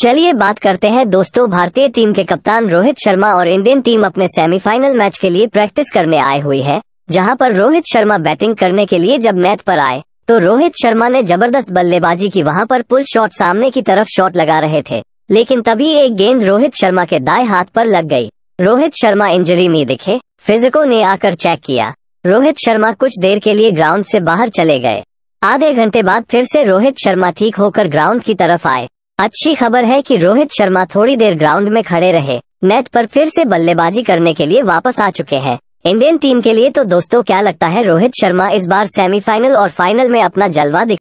चलिए बात करते हैं दोस्तों भारतीय टीम के कप्तान रोहित शर्मा और इंडियन टीम अपने सेमीफाइनल मैच के लिए प्रैक्टिस करने आए हुई है जहां पर रोहित शर्मा बैटिंग करने के लिए जब मैच पर आए तो रोहित शर्मा ने जबरदस्त बल्लेबाजी की वहां पर पुल शॉट सामने की तरफ शॉट लगा रहे थे लेकिन तभी एक गेंद रोहित शर्मा के दाए हाथ पर लग गई रोहित शर्मा इंजरी में दिखे फिजिको ने आकर चेक किया रोहित शर्मा कुछ देर के लिए ग्राउंड से बाहर चले गए आधे घंटे बाद फिर से रोहित शर्मा ठीक होकर ग्राउंड की तरफ आए अच्छी खबर है कि रोहित शर्मा थोड़ी देर ग्राउंड में खड़े रहे नेट पर फिर से बल्लेबाजी करने के लिए वापस आ चुके हैं इंडियन टीम के लिए तो दोस्तों क्या लगता है रोहित शर्मा इस बार सेमीफाइनल और फाइनल में अपना जलवा दिख